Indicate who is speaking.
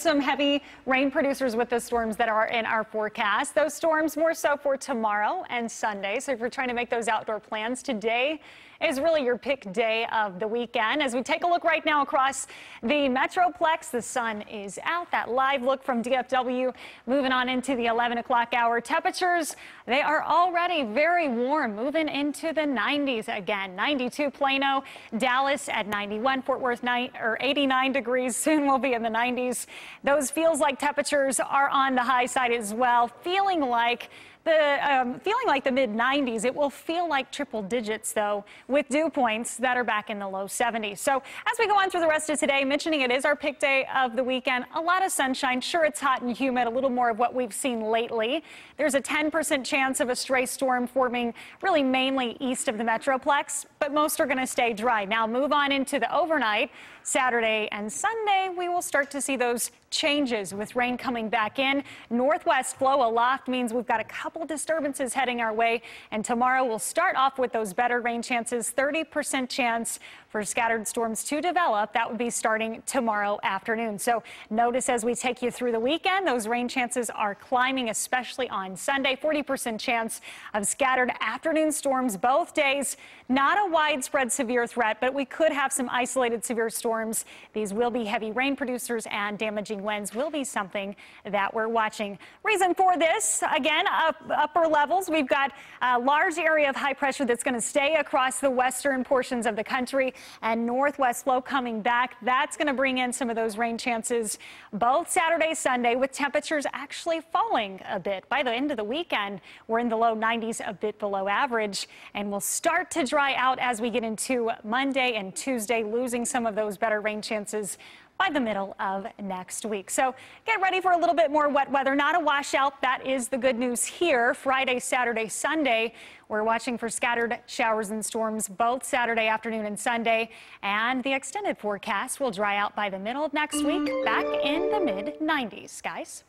Speaker 1: some heavy rain producers with the storms that are in our forecast. Those storms more so for tomorrow and Sunday. So if you're trying to make those outdoor plans, today is really your pick day of the weekend. As we take a look right now across the Metroplex, the sun is out. That live look from DFW moving on into the 11 o'clock hour. Temperatures, they are already very warm, moving into the 90s again. 92 Plano, Dallas at 91, Fort Worth 9, or 89 degrees. Soon we'll be in the 90s. Those feels like temperatures are on the high side as well, feeling like the um, feeling like the mid 90s. It will feel like triple digits though, with dew points that are back in the low 70s. So as we go on through the rest of today, mentioning it is our pick day of the weekend. A lot of sunshine. Sure, it's hot and humid. A little more of what we've seen lately. There's a 10% chance of a stray storm forming, really mainly east of the metroplex but most are going to stay dry. Now move on into the overnight. Saturday and Sunday, we will start to see those changes with rain coming back in. Northwest flow aloft means we've got a couple disturbances heading our way. And tomorrow we'll start off with those better rain chances, 30% chance for scattered storms to develop. That would be starting tomorrow afternoon. So notice as we take you through the weekend, those rain chances are climbing, especially on Sunday. 40% chance of scattered afternoon storms both days. Not a widespread severe threat, but we could have some isolated severe storms. These will be heavy rain producers and damaging winds will be something that we're watching. Reason for this, again, up, upper levels, we've got a large area of high pressure that's going to stay across the western portions of the country and northwest flow coming back. That's going to bring in some of those rain chances both Saturday, Sunday, with temperatures actually falling a bit. By the end of the weekend, we're in the low 90s, a bit below average, and we'll start to dry out as we get into Monday and Tuesday, losing some of those better rain chances by the middle of next week. So get ready for a little bit more wet weather, not a washout. That is the good news here. Friday, Saturday, Sunday, we're watching for scattered showers and storms both Saturday afternoon and Sunday. And the extended forecast will dry out by the middle of next week, back in the mid 90s, guys.